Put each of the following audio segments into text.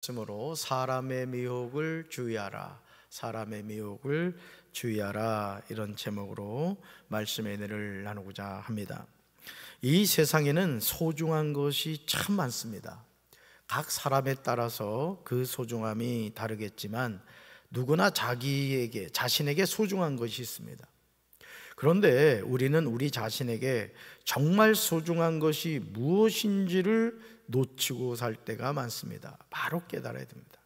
말씀으로 사람의 미혹을 주의하라. 사람의 미혹을 주의하라. 이런 제목으로 말씀의 은를 나누고자 합니다. 이 세상에는 소중한 것이 참 많습니다. 각 사람에 따라서 그 소중함이 다르겠지만 누구나 자기에게 자신에게 소중한 것이 있습니다. 그런데 우리는 우리 자신에게 정말 소중한 것이 무엇인지를 놓치고 살 때가 많습니다. 바로 깨달아야 됩니다.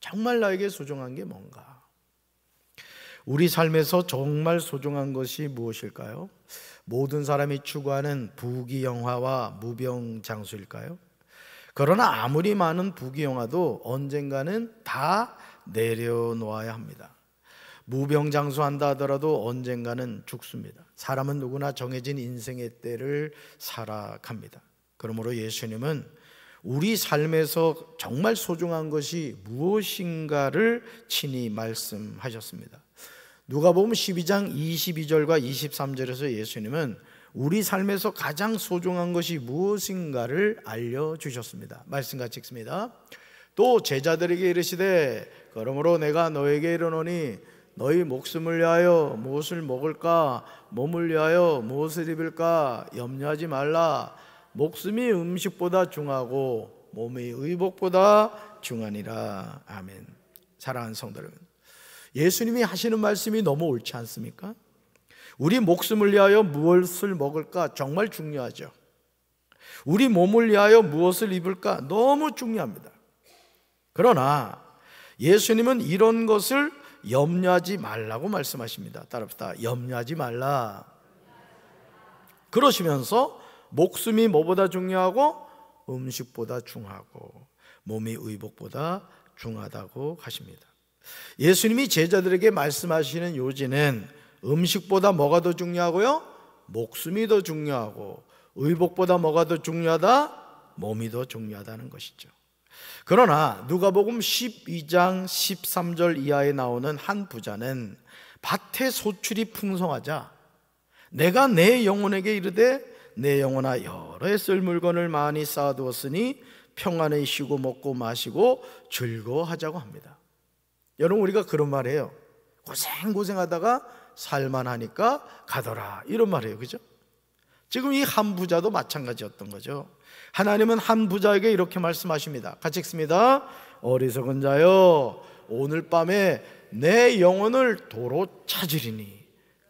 정말 나에게 소중한 게 뭔가? 우리 삶에서 정말 소중한 것이 무엇일까요? 모든 사람이 추구하는 부귀영화와 무병장수일까요? 그러나 아무리 많은 부귀영화도 언젠가는 다 내려놓아야 합니다. 무병장수한다 하더라도 언젠가는 죽습니다. 사람은 누구나 정해진 인생의 때를 살아갑니다. 그러므로 예수님은 우리 삶에서 정말 소중한 것이 무엇인가를 친히 말씀하셨습니다. 누가복음 12장 22절과 23절에서 예수님은 우리 삶에서 가장 소중한 것이 무엇인가를 알려 주셨습니다. 말씀 같이 읽습니다. 또 제자들에게 이르시되 그러므로 내가 너에게 이르노니 너희 목숨을 위하여 무엇을 먹을까 몸을 위하여 무엇을 입을까 염려하지 말라 목숨이 음식보다 중하고 몸의 의복보다 중하니라. 아멘. 사랑하는 성도들 예수님이 하시는 말씀이 너무 옳지 않습니까? 우리 목숨을 위하여 무엇을 먹을까 정말 중요하죠. 우리 몸을 위하여 무엇을 입을까 너무 중요합니다. 그러나 예수님은 이런 것을 염려하지 말라고 말씀하십니다. 따라합시다. 염려하지 말라. 그러시면서 목숨이 뭐보다 중요하고 음식보다 중하고 몸이 의복보다 중하다고 하십니다. 예수님이 제자들에게 말씀하시는 요지는 음식보다 뭐가 더 중요하고요? 목숨이 더 중요하고 의복보다 뭐가 더 중요하다? 몸이 더 중요하다는 것이죠. 그러나 누가복음 12장 13절 이하에 나오는 한 부자는 밭에 소출이 풍성하자 내가 내 영혼에게 이르되 내 영혼아 여러 해쓸 물건을 많이 쌓아두었으니 평안히 쉬고 먹고 마시고 즐거워하자고 합니다. 여러분 우리가 그런 말해요. 고생 고생하다가 살만하니까 가더라 이런 말이에요, 그죠? 지금 이 한 부자도 마찬가지였던 거죠. 하나님은 한 부자에게 이렇게 말씀하십니다. 같이 읽습니다. 어리석은 자여 오늘 밤에 내 영혼을 도로 찾으리니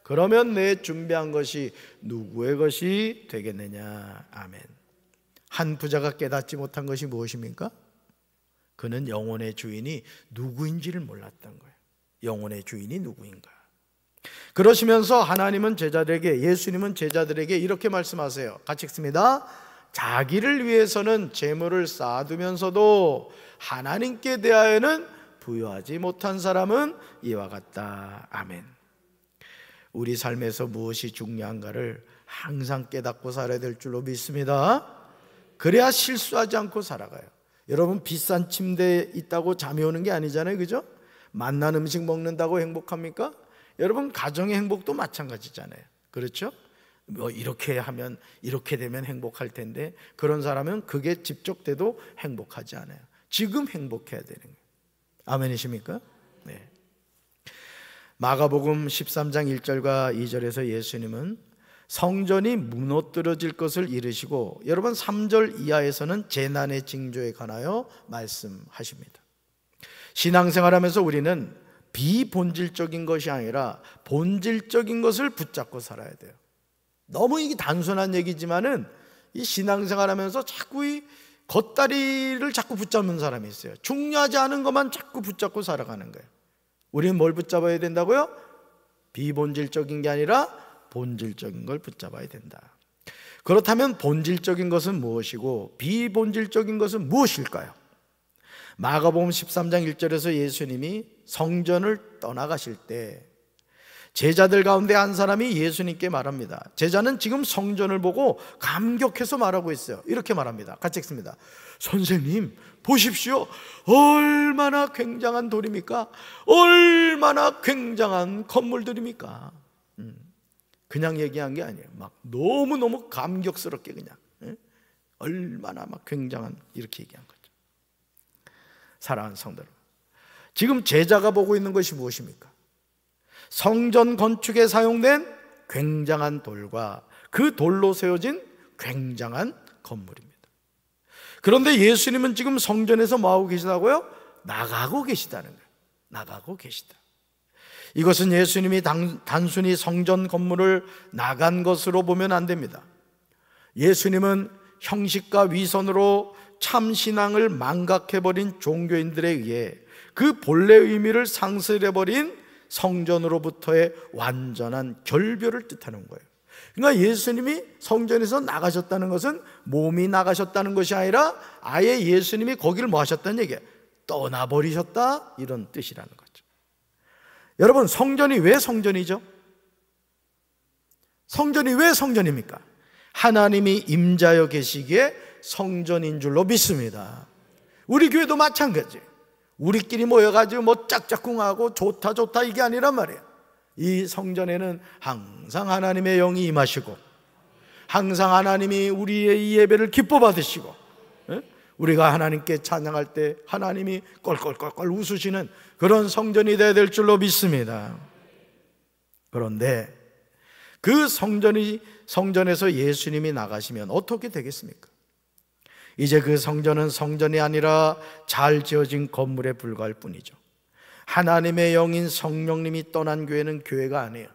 그러면 내 준비한 것이 누구의 것이 되겠느냐. 아멘. 한 부자가 깨닫지 못한 것이 무엇입니까? 그는 영혼의 주인이 누구인지를 몰랐던 거예요. 영혼의 주인이 누구인가. 그러시면서 하나님은 제자들에게, 예수님은 제자들에게 이렇게 말씀하세요. 같이 읽습니다. 자기를 위해서는 재물을 쌓아두면서도 하나님께 대하여는 부여하지 못한 사람은 이와 같다. 아멘. 우리 삶에서 무엇이 중요한가를 항상 깨닫고 살아야 될 줄로 믿습니다. 그래야 실수하지 않고 살아가요. 여러분 비싼 침대 있다고 잠이 오는 게 아니잖아요. 그죠? 맛난 음식 먹는다고 행복합니까? 여러분 가정의 행복도 마찬가지잖아요. 그렇죠? 뭐 이렇게 하면 이렇게 되면 행복할 텐데 그런 사람은 그게 집적돼도 행복하지 않아요. 지금 행복해야 되는 거예요. 아멘이십니까? 네. 마가복음 13장 1절과 2절에서 예수님은 성전이 무너뜨려질 것을 이르시고 여러분 3절 이하에서는 재난의 징조에 관하여 말씀하십니다. 신앙생활하면서 우리는 비본질적인 것이 아니라 본질적인 것을 붙잡고 살아야 돼요. 너무 이게 단순한 얘기지만은 이 신앙생활하면서 자꾸 이 겉다리를 자꾸 붙잡는 사람이 있어요. 중요하지 않은 것만 자꾸 붙잡고 살아가는 거예요. 우리는 뭘 붙잡아야 된다고요? 비본질적인 게 아니라 본질적인 걸 붙잡아야 된다. 그렇다면 본질적인 것은 무엇이고 비본질적인 것은 무엇일까요? 마가복음 13장 1절에서 예수님이 성전을 떠나가실 때 제자들 가운데 한 사람이 예수님께 말합니다. 제자는 지금 성전을 보고 감격해서 말하고 있어요. 이렇게 말합니다. 같이 읽습니다. 선생님, 보십시오. 얼마나 굉장한 돌입니까? 얼마나 굉장한 건물들입니까? 음, 그냥 얘기한 게 아니에요. 막 너무너무 감격스럽게 그냥. 예? 얼마나 막 굉장한 이렇게 얘기한 거죠. 사랑하는 성들 지금 제자가 보고 있는 것이 무엇입니까? 성전 건축에 사용된 굉장한 돌과 그 돌로 세워진 굉장한 건물입니다. 그런데 예수님은 지금 성전에서 뭐하고 계시다고요? 나가고 계시다는 거예요. 나가고 계시다. 이것은 예수님이 단순히 성전 건물을 나간 것으로 보면 안 됩니다. 예수님은 형식과 위선으로 참신앙을 망각해버린 종교인들에 의해 그 본래 의미를 상실해버린 성전으로부터의 완전한 결별을 뜻하는 거예요. 그러니까 예수님이 성전에서 나가셨다는 것은 몸이 나가셨다는 것이 아니라 아예 예수님이 거기를 뭐 하셨다는 얘기예요. 떠나버리셨다 이런 뜻이라는 거죠. 여러분 성전이 왜 성전이죠? 성전이 왜 성전입니까? 하나님이 임자여 계시기에 성전인 줄로 믿습니다. 우리 교회도 마찬가지예요. 우리끼리 모여가지고 뭐 짝짝꿍하고 좋다 좋다 이게 아니란 말이에요. 이 성전에는 항상 하나님의 영이 임하시고 항상 하나님이 우리의 예배를 기뻐 받으시고 우리가 하나님께 찬양할 때 하나님이 껄껄껄껄 웃으시는 그런 성전이 되어야 될 줄로 믿습니다. 그런데 그 성전이 성전에서 예수님이 나가시면 어떻게 되겠습니까? 이제 그 성전은 성전이 아니라 잘 지어진 건물에 불과할 뿐이죠. 하나님의 영인 성령님이 떠난 교회는 교회가 아니에요.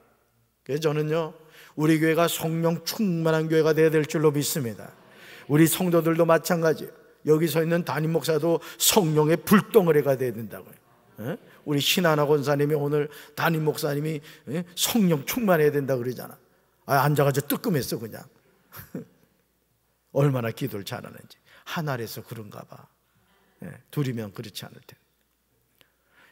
그래서 저는요, 우리 교회가 성령 충만한 교회가 되어야 될 줄로 믿습니다. 우리 성도들도 마찬가지예요. 여기서 있는 담임 목사도 성령의 불덩어리가 되어야 된다고요. 예? 우리 신하나 권사님이 오늘 담임 목사님이 예? 성령 충만해야 된다 그러잖아. 아, 앉아가지고 뜨끔했어, 그냥. 얼마나 기도를 잘하는지. 하나에서 그런가 봐. 예, 둘이면 그렇지 않을 텐데.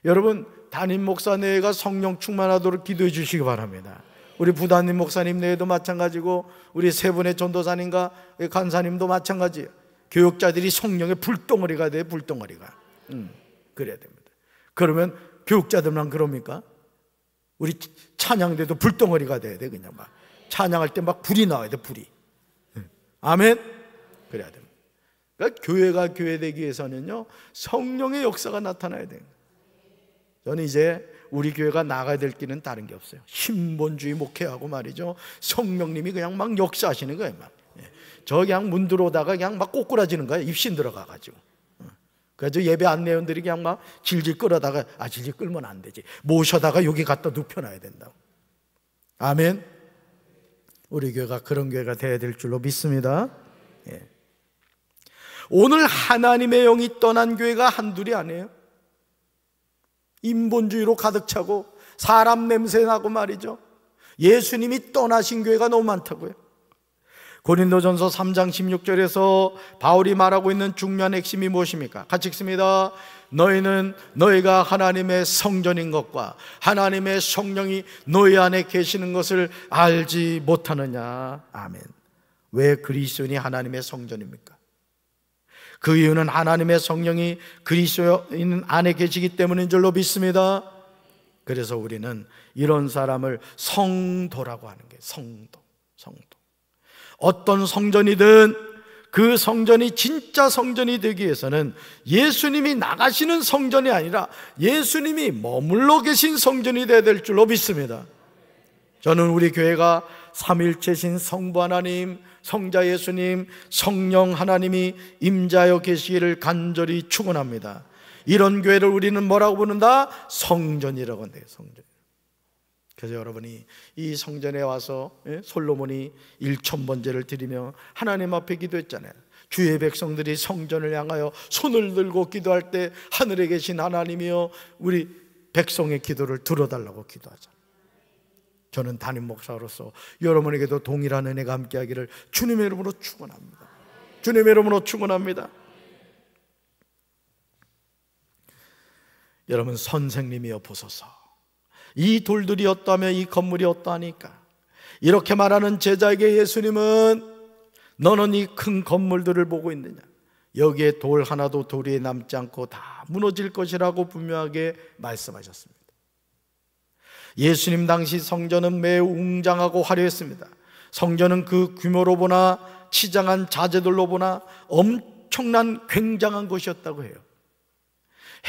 여러분, 담임 목사 내외가 성령 충만하도록 기도해 주시기 바랍니다. 우리 부단임 목사님 내외도 마찬가지고, 우리 세 분의 전도사님과 간사님도 마찬가지. 교육자들이 성령의 불덩어리가 돼, 불덩어리가. 음, 그래야 됩니다. 그러면 교육자들만 그럽니까? 우리 찬양대도 불덩어리가 돼야 돼, 그냥 막. 찬양할 때 막 불이 나와야 돼, 불이. 음, 아멘? 그래야 됩니다. 그러니까 교회가 교회되기 위해서는요, 성령의 역사가 나타나야 돼요. 저는 이제 우리 교회가 나가야 될 길은 다른 게 없어요. 신본주의 목회하고 말이죠. 성령님이 그냥 막 역사하시는 거예요. 막. 예. 저 그냥 문 들어오다가 그냥 막 꼬꾸라지는 거예요. 입신 들어가가지고. 어. 그래서 예배 안내원들이 그냥 막 질질 끌어다가, 아, 질질 끌면 안 되지. 모셔다가 여기 갖다 눕혀놔야 된다고. 아멘. 우리 교회가 그런 교회가 돼야 될 줄로 믿습니다. 오늘 하나님의 영이 떠난 교회가 한둘이 아니에요. 인본주의로 가득 차고 사람 냄새 나고 말이죠. 예수님이 떠나신 교회가 너무 많다고요. 고린도전서 3장 16절에서 바울이 말하고 있는 중요한 핵심이 무엇입니까? 같이 읽습니다. 너희는 너희가 하나님의 성전인 것과 하나님의 성령이 너희 안에 계시는 것을 알지 못하느냐. 아멘. 왜그리스도인 하나님의 성전입니까? 그 이유는 하나님의 성령이 그리스도인 안에 계시기 때문인 줄로 믿습니다. 그래서 우리는 이런 사람을 성도라고 하는 게 성도, 성도. 어떤 성전이든 그 성전이 진짜 성전이 되기 위해서는 예수님이 나가시는 성전이 아니라 예수님이 머물러 계신 성전이 되어야 될 줄로 믿습니다. 저는 우리 교회가 삼일체신 성부 하나님, 성자 예수님, 성령 하나님이 임자여 계시기를 간절히 축원합니다. 이런 교회를 우리는 뭐라고 부른다? 성전이라고 한대요. 성전. 그래서 여러분이 이 성전에 와서 예, 솔로몬이 1천 번제를 드리며 하나님 앞에 기도했잖아요. 주의 백성들이 성전을 향하여 손을 들고 기도할 때 하늘에 계신 하나님이여 우리 백성의 기도를 들어달라고 기도하잖아요. 저는 담임 목사로서 여러분에게도 동일한 은혜가 함께하기를 주님의 이름으로 축원합니다. 주님의 이름으로 축원합니다. 여러분 선생님이여 보소서. 이 돌들이 었다며 이 건물이 었다니까. 이렇게 말하는 제자에게 예수님은 너는 이 큰 건물들을 보고 있느냐? 여기에 돌 하나도 돌위 남지 않고 다 무너질 것이라고 분명하게 말씀하셨습니다. 예수님 당시 성전은 매우 웅장하고 화려했습니다. 성전은 그 규모로 보나 치장한 자재들로 보나 엄청난 굉장한 것이었다고 해요.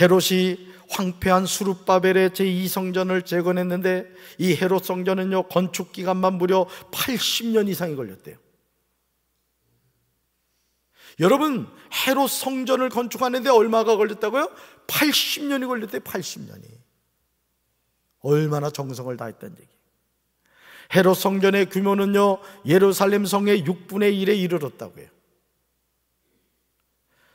헤롯이 황폐한 수룹바벨의 제2성전을 재건했는데 이 헤롯 성전은요 건축 기간만 무려 80년 이상이 걸렸대요. 여러분 헤롯 성전을 건축하는데 얼마가 걸렸다고요? 80년이 걸렸대요. 80년이. 얼마나 정성을 다했던 얘기. 헤롯 성전의 규모는요, 예루살렘 성의 6분의 1에 이르렀다고 해요.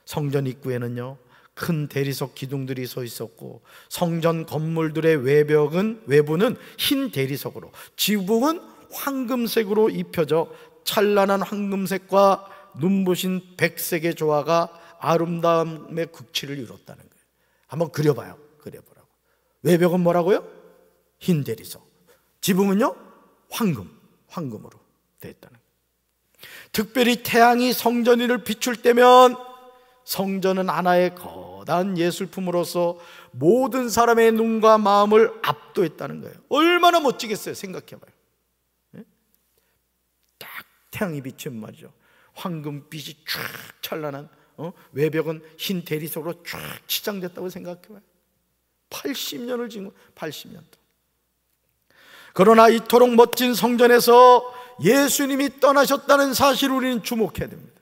성전 입구에는요, 큰 대리석 기둥들이 서 있었고, 성전 건물들의 외벽은, 외부는 흰 대리석으로, 지붕은 황금색으로 입혀져 찬란한 황금색과 눈부신 백색의 조화가 아름다움의 극치를 이뤘다는 거예요. 한번 그려봐요. 그려보라고. 외벽은 뭐라고요? 흰 대리석. 지붕은요? 황금, 황금으로 되어 있다는 거예요. 특별히 태양이 성전 위를 비출 때면 성전은 하나의 거대한 예술품으로서 모든 사람의 눈과 마음을 압도했다는 거예요. 얼마나 멋지겠어요. 생각해봐요. 예? 딱 태양이 비친 말이죠. 황금빛이 쫙 찬란한 어? 외벽은 흰 대리석으로 쫙 치장됐다고 생각해봐요. 80년을 지금 80년 동 그러나 이토록 멋진 성전에서 예수님이 떠나셨다는 사실을 우리는 주목해야 됩니다.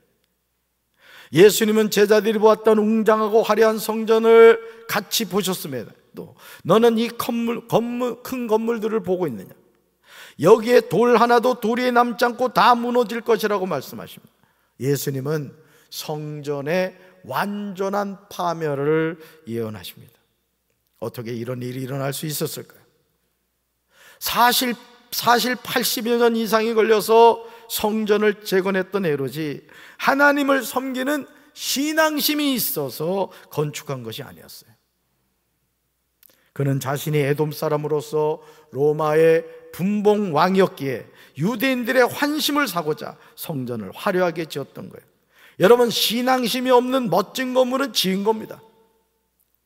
예수님은 제자들이 보았던 웅장하고 화려한 성전을 같이 보셨습니다. 또 너는 이 건물, 건물 큰 건물들을 보고 있느냐? 여기에 돌 하나도 돌이 남지 않고 다 무너질 것이라고 말씀하십니다. 예수님은 성전의 완전한 파멸을 예언하십니다. 어떻게 이런 일이 일어날 수 있었을까요? 사실 사실 80여 년 이상이 걸려서 성전을 재건했던 에로지 하나님을 섬기는 신앙심이 있어서 건축한 것이 아니었어요. 그는 자신이 에돔 사람으로서 로마의 분봉 왕이었기에 유대인들의 환심을 사고자 성전을 화려하게 지었던 거예요. 여러분 신앙심이 없는 멋진 건물은 지은 겁니다.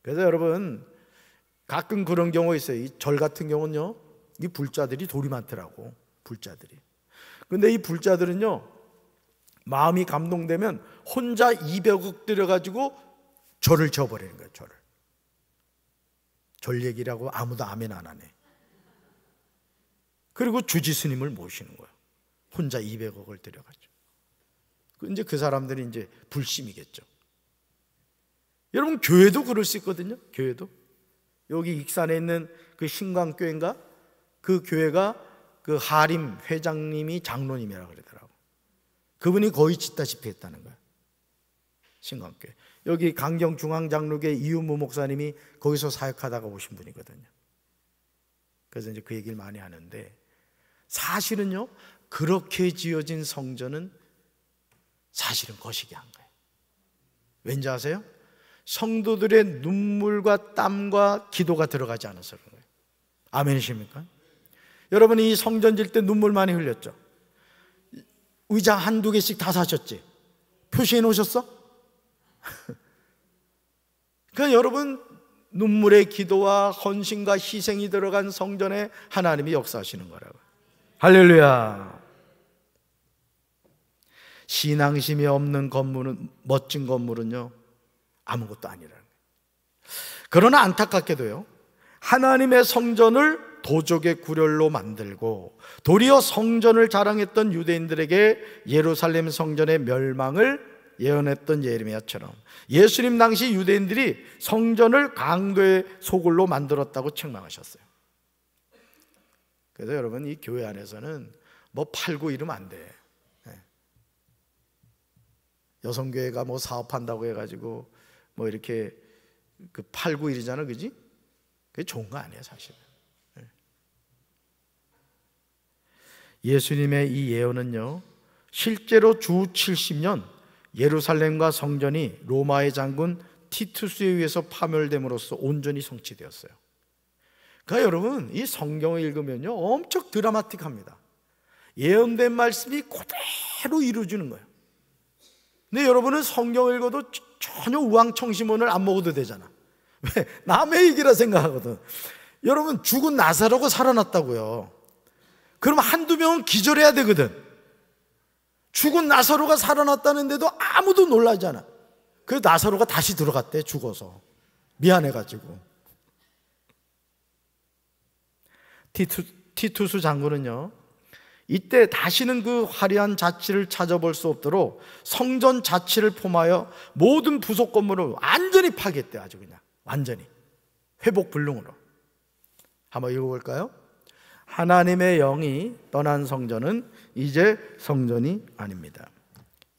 그래서 여러분 가끔 그런 경우 있어요. 절 같은 경우는요. 이 불자들이 돌이 많더라고. 불자들이. 근데 이 불자들은요. 마음이 감동되면 혼자 200억 들여가지고 절을 쳐버리는 거예요. 절을. 절 얘기라고 아무도 아멘 안 하네. 그리고 주지 스님을 모시는 거예요. 혼자 200억을 들여가지고. 그 이제 그 사람들이 이제 불심이겠죠. 여러분 교회도 그럴 수 있거든요. 교회도 여기 익산에 있는 그 신광교회인가 그 교회가 그 하림 회장님이 장로님이라 그러더라고. 그분이 거의 짓다시피 했다는 거야. 신강교회. 여기 강경 중앙장로교 이윤무 목사님이 거기서 사역하다가 오신 분이거든요. 그래서 이제 그 얘기를 많이 하는데 사실은요 그렇게 지어진 성전은 사실은 거시기 한 거예요. 왠지 아세요? 성도들의 눈물과 땀과 기도가 들어가지 않아서 그런 거예요. 아멘이십니까? 여러분이 성전 질 때 눈물 많이 흘렸죠? 의자 한두 개씩 다 사셨지? 표시해 놓으셨어? 그 여러분 눈물의 기도와 헌신과 희생이 들어간 성전에 하나님이 역사하시는 거라고. 할렐루야. 신앙심이 없는 건물은 멋진 건물은요 아무것도 아니라는 거예요. 그러나 안타깝게도요 하나님의 성전을 도적의 구렬로 만들고 도리어 성전을 자랑했던 유대인들에게 예루살렘 성전의 멸망을 예언했던 예레미야처럼 예수님 당시 유대인들이 성전을 강도의 소굴로 만들었다고 책망하셨어요. 그래서 여러분 이 교회 안에서는 뭐 팔고 이러면 안 돼. 예. 여성교회가 뭐 사업한다고 해가지고 뭐 이렇게 그 팔고 이러잖아, 그지? 그게 좋은 거 아니에요, 사실. 예수님의 이 예언은요, 실제로 주 70년 예루살렘과 성전이 로마의 장군 티투스에 의해서 파멸됨으로써 온전히 성취되었어요. 그러니까 여러분, 이 성경을 읽으면요, 엄청 드라마틱합니다. 예언된 말씀이 그대로 이루어지는 거예요. 근데 여러분은 성경 읽어도 전혀 우왕청심원을 안 먹어도 되잖아. 왜? 남의 얘기라 생각하거든. 여러분, 죽은 나사로가 살아났다고요. 그럼 한두 명은 기절해야 되거든. 죽은 나사로가 살아났다는데도 아무도 놀라잖아. 그래서 나사로가 다시 들어갔대, 죽어서. 미안해가지고. 티투, 티투스 장군은요, 이때 다시는 그 화려한 자취를 찾아볼 수 없도록 성전 자취를 포함하여 모든 부속 건물을 완전히 파괴했대, 아주 그냥. 완전히. 회복불능으로. 한번 읽어볼까요? 하나님의 영이 떠난 성전은 이제 성전이 아닙니다.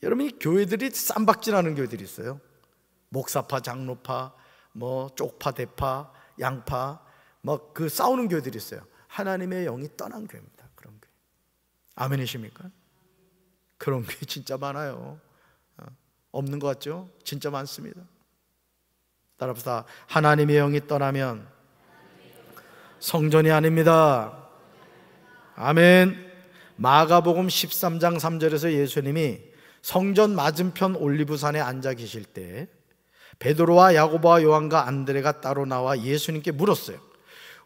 여러분 이 교회들이 쌈박질하는 교회들이 있어요. 목사파, 장로파, 뭐 쪽파, 대파, 양파, 막그 뭐 싸우는 교회들이 있어요. 하나님의 영이 떠난 교회입니다. 그런 교회. 아멘이십니까? 그런 교회 진짜 많아요. 어, 없는 것 같죠? 진짜 많습니다. 따라합 하나님의 영이 떠나면 성전이 아닙니다. 아멘. 마가복음 13장 3절에서 예수님이 성전 맞은편 올리브산에 앉아 계실 때 베드로와 야고보와 요한과 안드레가 따로 나와 예수님께 물었어요.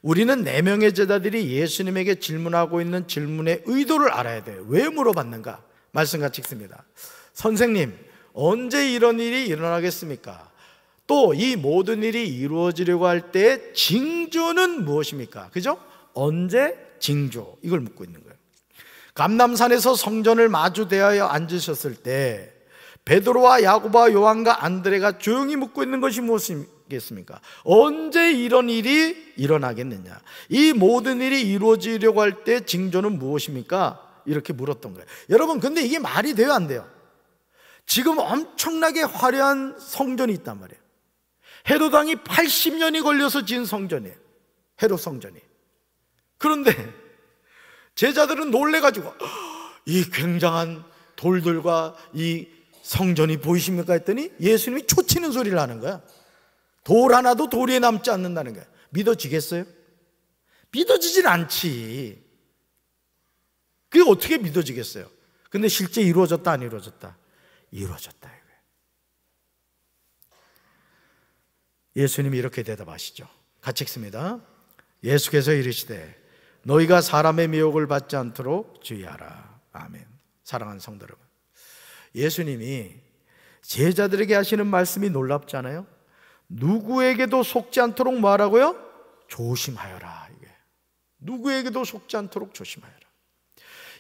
우리는 네 명의 제자들이 예수님에게 질문하고 있는 질문의 의도를 알아야 돼요. 왜 물어봤는가? 말씀 같이 읽습니다. 선생님, 언제 이런 일이 일어나겠습니까? 또 이 모든 일이 이루어지려고 할때 징조는 무엇입니까? 그죠? 언제 징조 이걸 묻고 있는 거예요. 감남산에서 성전을 마주대하여 앉으셨을 때 베드로와 야고보와 요한과 안드레가 조용히 묻고 있는 것이 무엇이겠습니까? 언제 이런 일이 일어나겠느냐? 이 모든 일이 이루어지려고 할 때 징조는 무엇입니까? 이렇게 물었던 거예요. 여러분 근데 이게 말이 돼요 안 돼요? 지금 엄청나게 화려한 성전이 있단 말이에요. 헤로당이 80년이 걸려서 지 성전이에요. 헤로 성전이. 그런데 제자들은 놀래가지고 이 굉장한 돌들과 이 성전이 보이십니까 했더니 예수님이 초치는 소리를 하는 거야. 돌 하나도 돌 위에 남지 않는다는 거야. 믿어지겠어요? 믿어지진 않지. 그게 어떻게 믿어지겠어요? 근데 실제 이루어졌다 안 이루어졌다? 이루어졌다. 예수님이 이렇게 대답하시죠. 같이 읽습니다. 예수께서 이르시되 너희가 사람의 미혹을 받지 않도록 주의하라. 아멘. 사랑하는 성도 여러분. 예수님이 제자들에게 하시는 말씀이 놀랍잖아요. 누구에게도 속지 않도록 말하고요. 조심하여라. 이게. 누구에게도 속지 않도록 조심하여라.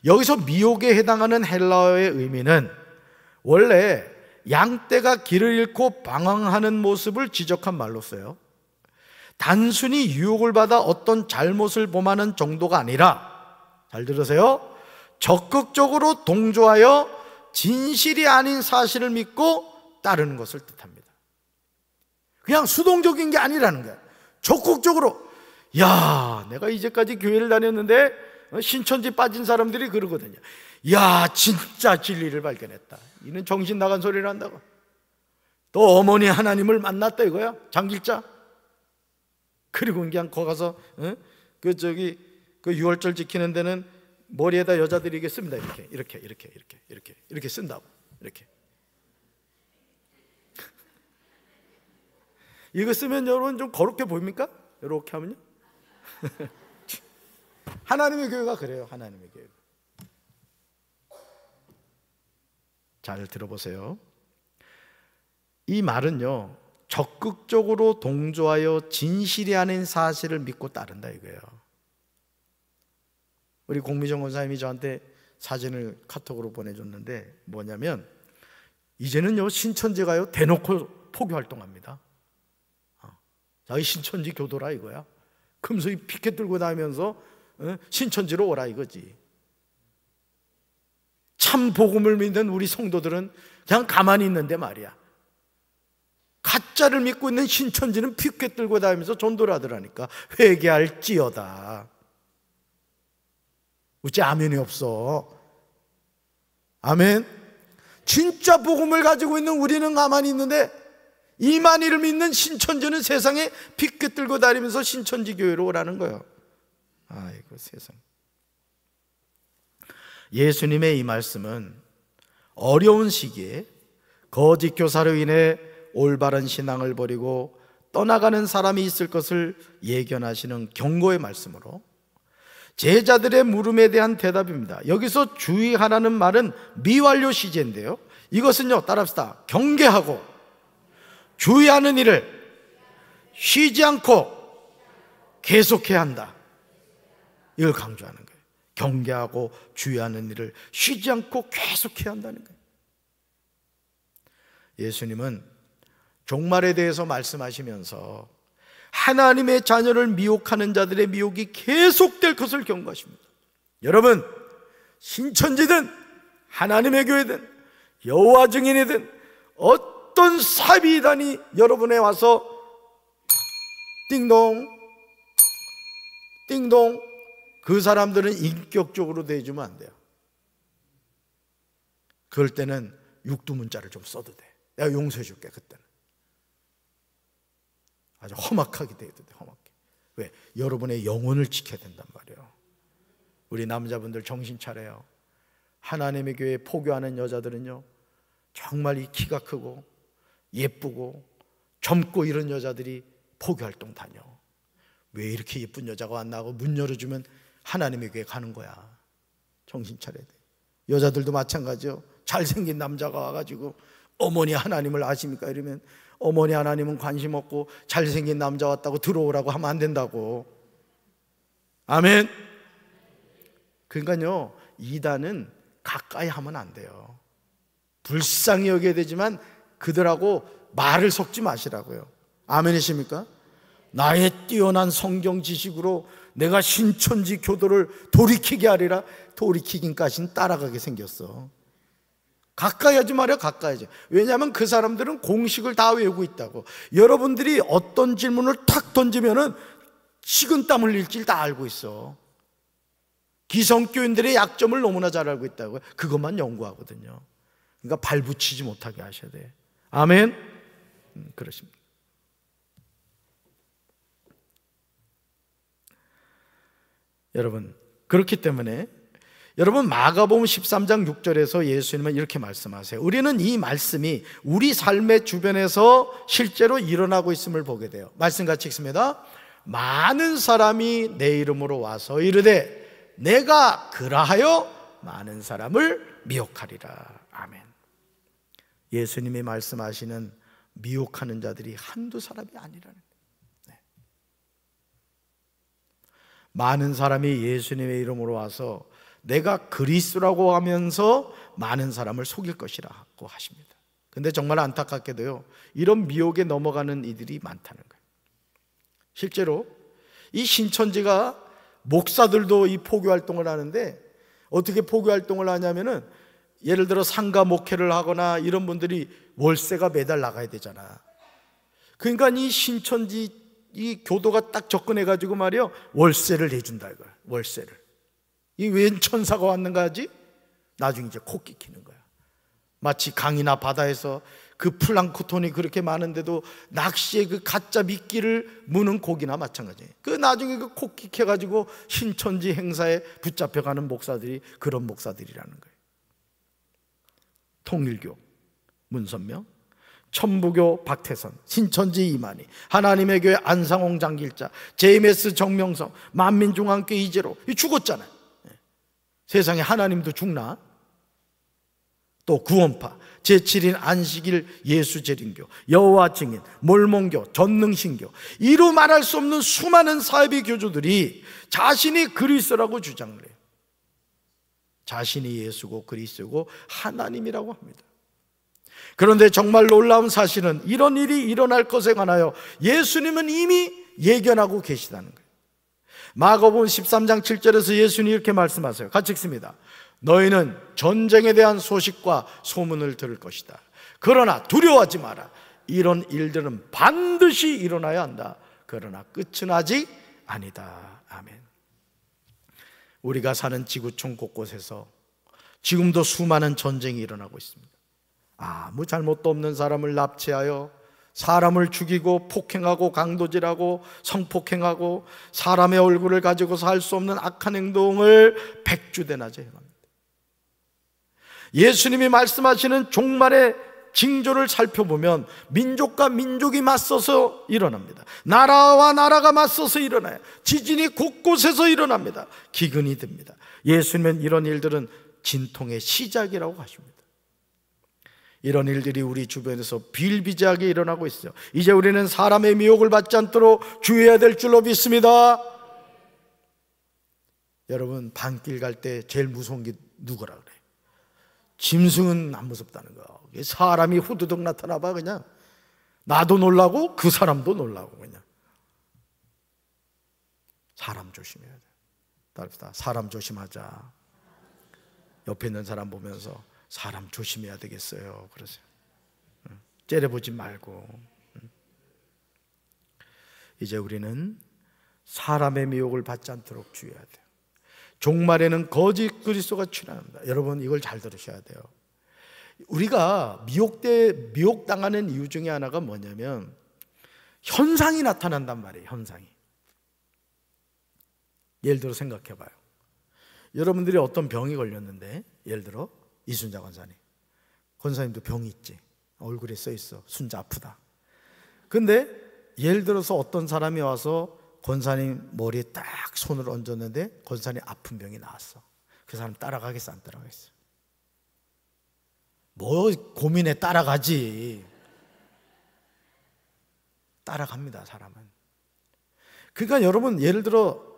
여기서 미혹에 해당하는 헬라어의 의미는 원래 양떼가 길을 잃고 방황하는 모습을 지적한 말로 써요. 단순히 유혹을 받아 어떤 잘못을 범하는 정도가 아니라 잘 들으세요. 적극적으로 동조하여 진실이 아닌 사실을 믿고 따르는 것을 뜻합니다. 그냥 수동적인 게 아니라는 거예요. 적극적으로 야, 내가 이제까지 교회를 다녔는데 어, 신천지 빠진 사람들이 그러거든요. 야, 진짜 진리를 발견했다. 이는 정신 나간 소리를 한다고. 또 어머니 하나님을 만났다 이거야. 장길자. 그리고 그냥 거 가서 응? 그 저기 그 유월절 지키는 데는 머리에다 여자들이 이게 씁니다. 이렇게 이렇게 이렇게 이렇게 이렇게 이렇게 쓴다고 이렇게. 이거 쓰면 여러분 좀 거룩해 보입니까? 이렇게 하면요. 하나님의 교회가 그래요. 하나님의 교회. 잘 들어보세요. 이 말은요. 적극적으로 동조하여 진실이 아닌 사실을 믿고 따른다 이거예요. 우리 공미정 권사님이 저한테 사진을 카톡으로 보내줬는데 뭐냐면 이제는요 신천지가요 대놓고 포교 활동합니다. 어, 저희 신천지 교도라 이거야. 금속이 피켓 들고 다니면서 어, 신천지로 오라 이거지. 참 복음을 믿는 우리 성도들은 그냥 가만히 있는데 말이야. 가짜를 믿고 있는 신천지는 핏괴 들고 다니면서 전도를 하더라니까. 회개할지어다. 우째 아멘이 없어. 아멘. 진짜 복음을 가지고 있는 우리는 가만히 있는데 이만희를 믿는 신천지는 세상에 핏괴 들고 다니면서 신천지 교회로 오라는 거예요. 아이고 세상. 예수님의 이 말씀은 어려운 시기에 거짓 교사로 인해 올바른 신앙을 버리고 떠나가는 사람이 있을 것을 예견하시는 경고의 말씀으로 제자들의 물음에 대한 대답입니다. 여기서 주의하라는 말은 미완료 시제인데요. 이것은요, 따라합시다. 경계하고 주의하는 일을 쉬지 않고 계속해야 한다. 이걸 강조하는 거예요. 경계하고 주의하는 일을 쉬지 않고 계속해야 한다는 거예요. 예수님은 종말에 대해서 말씀하시면서 하나님의 자녀를 미혹하는 자들의 미혹이 계속될 것을 경고하십니다. 여러분, 신천지든 하나님의 교회든 여호와 증인이든 어떤 사비단이 여러분에 와서 띵동 띵동 그 사람들은 인격적으로 대해주면 안 돼요. 그럴 때는 육두문자를 좀 써도 돼. 내가 용서해 줄게 그때는. 아주 험악하게 되 돼야 돼. 험악해. 왜? 여러분의 영혼을 지켜야 된단 말이에요. 우리 남자분들 정신 차려요. 하나님의 교회에 포교하는 여자들은요. 정말 이 키가 크고 예쁘고 젊고 이런 여자들이 포교 활동 다녀. 왜 이렇게 예쁜 여자가 왔나고 문 열어주면 하나님의 교회 가는 거야. 정신 차려야 돼. 여자들도 마찬가지요. 잘생긴 남자가 와가지고 어머니 하나님을 아십니까? 이러면 어머니 하나님은 관심 없고 잘생긴 남자 왔다고 들어오라고 하면 안 된다고. 아멘. 그러니까요, 이단은 가까이 하면 안 돼요. 불쌍히 여겨야 되지만 그들하고 말을 섞지 마시라고요. 아멘이십니까? 나의 뛰어난 성경 지식으로 내가 신천지 교도를 돌이키게 하리라 돌이키긴까지 따라가게 생겼어. 가까이 하지 말아요, 가까이 하지. 왜냐하면 그 사람들은 공식을 다 외우고 있다고. 여러분들이 어떤 질문을 탁 던지면은 식은땀 흘릴 줄다 알고 있어. 기성교인들의 약점을 너무나 잘 알고 있다고. 그것만 연구하거든요. 그러니까 발붙이지 못하게 하셔야 돼. 아멘? 음, 그렇습니다. 여러분, 그렇기 때문에 여러분 마가복음 13장 6절에서 예수님은 이렇게 말씀하세요. 우리는 이 말씀이 우리 삶의 주변에서 실제로 일어나고 있음을 보게 돼요. 말씀 같이 읽습니다. 많은 사람이 내 이름으로 와서 이르되 내가 그라하여 많은 사람을 미혹하리라. 아멘. 예수님이 말씀하시는 미혹하는 자들이 한두 사람이 아니라는 네. 많은 사람이 예수님의 이름으로 와서 내가 그리스라고 하면서 많은 사람을 속일 것이라고 하십니다. 근데 정말 안타깝게도요. 이런 미혹에 넘어가는 이들이 많다는 거예요. 실제로 이 신천지가 목사들도 이 포교 활동을 하는데 어떻게 포교 활동을 하냐면은 예를 들어 상가 목회를 하거나 이런 분들이 월세가 매달 나가야 되잖아. 그러니까 이 신천지 이 교도가 딱 접근해 가지고 말이요. 월세를 내준다 이걸. 월세를. 이웬 천사가 왔는가 하지? 나중에 이제 코 끼키는 거야. 마치 강이나 바다에서 그 플랑크톤이 그렇게 많은데도 낚시의 그 가짜 미끼를 무는 고기나 마찬가지예요. 그 나중에 그코 끼켜가지고 신천지 행사에 붙잡혀가는 목사들이 그런 목사들이라는 거예요. 통일교 문선명, 천부교 박태선, 신천지 이만희, 하나님의 교회 안상홍 장길자, JMS 정명성, 만민중앙교 이재로 죽었잖아요. 세상에 하나님도 죽나? 또 구원파, 제7인 안식일 예수제림교, 여호와 증인, 몰몬교, 전능신교 이루 말할 수 없는 수많은 사이비 교조들이 자신이 그리스라고 주장을 해요 자신이 예수고 그리스고 하나님이라고 합니다 그런데 정말 놀라운 사실은 이런 일이 일어날 것에 관하여 예수님은 이미 예견하고 계시다는 거예요 마가복음 13장 7절에서 예수님이 이렇게 말씀하세요. 같이 읽습니다. 너희는 전쟁에 대한 소식과 소문을 들을 것이다. 그러나 두려워하지 마라. 이런 일들은 반드시 일어나야 한다. 그러나 끝은 아직 아니다. 아멘. 우리가 사는 지구촌 곳곳에서 지금도 수많은 전쟁이 일어나고 있습니다. 아무 잘못도 없는 사람을 납치하여 사람을 죽이고 폭행하고 강도질하고 성폭행하고 사람의 얼굴을 가지고서 할 수 없는 악한 행동을 백주대낮에 행합니다. 예수님이 말씀하시는 종말의 징조를 살펴보면 민족과 민족이 맞서서 일어납니다. 나라와 나라가 맞서서 일어나요. 지진이 곳곳에서 일어납니다. 기근이 듭니다. 예수님은 이런 일들은 진통의 시작이라고 하십니다. 이런 일들이 우리 주변에서 빌비지하게 일어나고 있어요. 이제 우리는 사람의 미혹을 받지 않도록 주의해야 될 줄로 믿습니다. 여러분, 밤길 갈 때 제일 무서운 게 누구라 그래 짐승은 안 무섭다는 거. 사람이 후두둑 나타나 봐, 그냥. 나도 놀라고 그 사람도 놀라고 그냥. 사람 조심해야 돼. 따릅시다. 사람 조심하자. 옆에 있는 사람 보면서 사람 조심해야 되겠어요. 그러세요. 째려보지 말고. 이제 우리는 사람의 미혹을 받지 않도록 주의해야 돼요. 종말에는 거짓 그리스도가 출현합다 여러분 이걸 잘 들으셔야 돼요. 우리가 미혹돼 미혹당하는 이유 중에 하나가 뭐냐면 현상이 나타난단 말이에요. 현상이. 예를 들어 생각해 봐요. 여러분들이 어떤 병이 걸렸는데 예를 들어 이순자 권사님. 권사님도 병이 있지. 얼굴에 써 있어. 순자 아프다. 근데 예를 들어서 어떤 사람이 와서 권사님 머리에 딱 손을 얹었는데 권사님 아픈 병이 나왔어. 그 사람 따라가겠어, 안 따라가겠어? 뭐 고민에 따라가지. 따라갑니다, 사람은. 그러니까 여러분, 예를 들어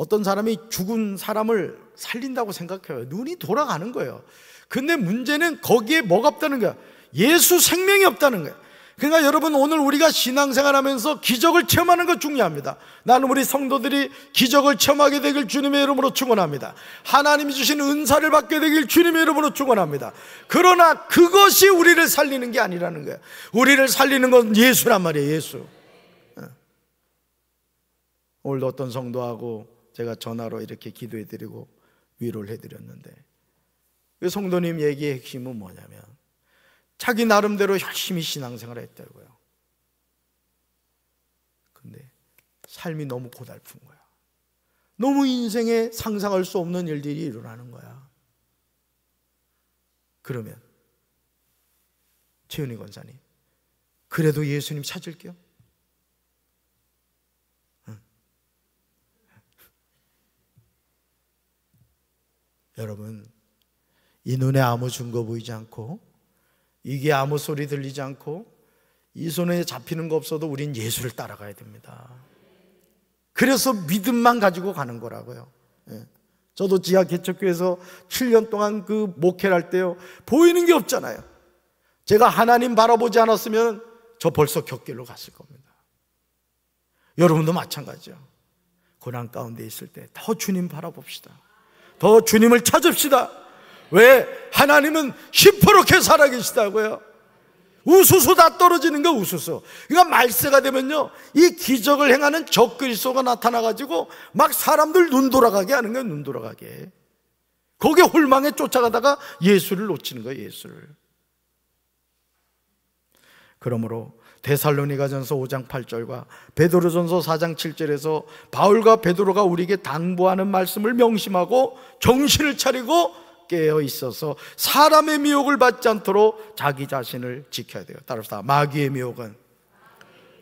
어떤 사람이 죽은 사람을 살린다고 생각해요. 눈이 돌아가는 거예요. 근데 문제는 거기에 뭐가 없다는 거야. 예수 생명이 없다는 거야. 그러니까 여러분 오늘 우리가 신앙생활 하면서 기적을 체험하는 것 중요합니다. 나는 우리 성도들이 기적을 체험하게 되길 주님의 이름으로 축원합니다. 하나님이 주신 은사를 받게 되길 주님의 이름으로 축원합니다. 그러나 그것이 우리를 살리는 게 아니라는 거예요. 우리를 살리는 건 예수란 말이에요, 예수. 어. 오늘도 어떤 성도하고 제가 전화로 이렇게 기도해 드리고 위로를 해 드렸는데 그 성도님 얘기의 핵심은 뭐냐면 자기 나름대로 열심히 신앙생활을 했다고요. 근데 삶이 너무 고달픈 거야. 너무 인생에 상상할 수 없는 일들이 일어나는 거야. 그러면 최은희 권사님, 그래도 예수님 찾을게요. 여러분, 이 눈에 아무 증거 보이지 않고, 이게 아무 소리 들리지 않고, 이 손에 잡히는 거 없어도 우린 예수를 따라가야 됩니다. 그래서 믿음만 가지고 가는 거라고요. 예. 저도 지하 개척교에서 7년 동안 그 목회를 할 때요. 보이는 게 없잖아요. 제가 하나님 바라보지 않았으면 저 벌써 격길로 갔을 겁니다. 여러분도 마찬가지요 고난 가운데 있을 때 더 주님 바라봅시다. 더 주님을 찾읍시다. 왜? 하나님은 시퍼렇게 살아계시다고요. 우수수 다 떨어지는 거 우수수. 그러니까 말세가 되면요. 이 기적을 행하는 적그리스가 나타나가지고 막 사람들 눈 돌아가게 하는 거예요. 눈 돌아가게. 거기에 홀망에 쫓아가다가 예수를 놓치는 거예요. 예수를. 그러므로 데살로니가전서 5장 8절과 베드로전서 4장 7절에서 바울과 베드로가 우리에게 당부하는 말씀을 명심하고 정신을 차리고 깨어 있어서 사람의 미혹을 받지 않도록 자기 자신을 지켜야 돼요. 따라서 마귀의 미혹은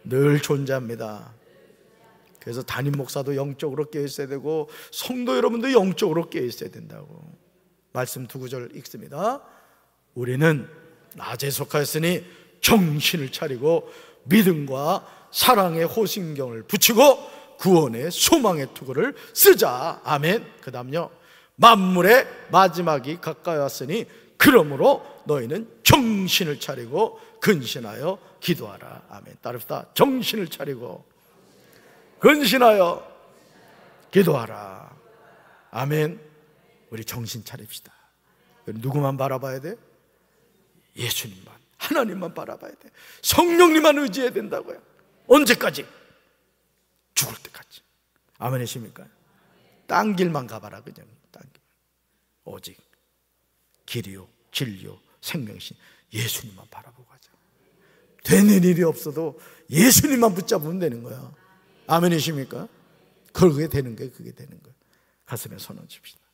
늘 존재합니다. 그래서 담임 목사도 영적으로 깨어 있어야 되고 성도 여러분도 영적으로 깨어 있어야 된다고 말씀 두 구절 읽습니다. 우리는 낮에 속하였으니 정신을 차리고 믿음과 사랑의 호신경을 붙이고 구원의 소망의 투구를 쓰자. 아멘. 그 다음요. 만물의 마지막이 가까이 왔으니 그러므로 너희는 정신을 차리고 근신하여 기도하라. 아멘. 따릅시다. 정신을 차리고 근신하여 기도하라. 아멘. 우리 정신 차립시다. 누구만 바라봐야 돼? 예수님만. 하나님만 바라봐야 돼. 성령님만 의지해야 된다고요. 언제까지? 죽을 때까지. 아멘이십니까? 딴 길만 가봐라, 그냥. 딴 길. 오직 길이요, 진리요, 생명신. 예수님만 바라보고 하자. 되는 일이 없어도 예수님만 붙잡으면 되는 거야. 아멘이십니까? 그게 되는 거 그게 되는 거예 가슴에 손 얹읍시다.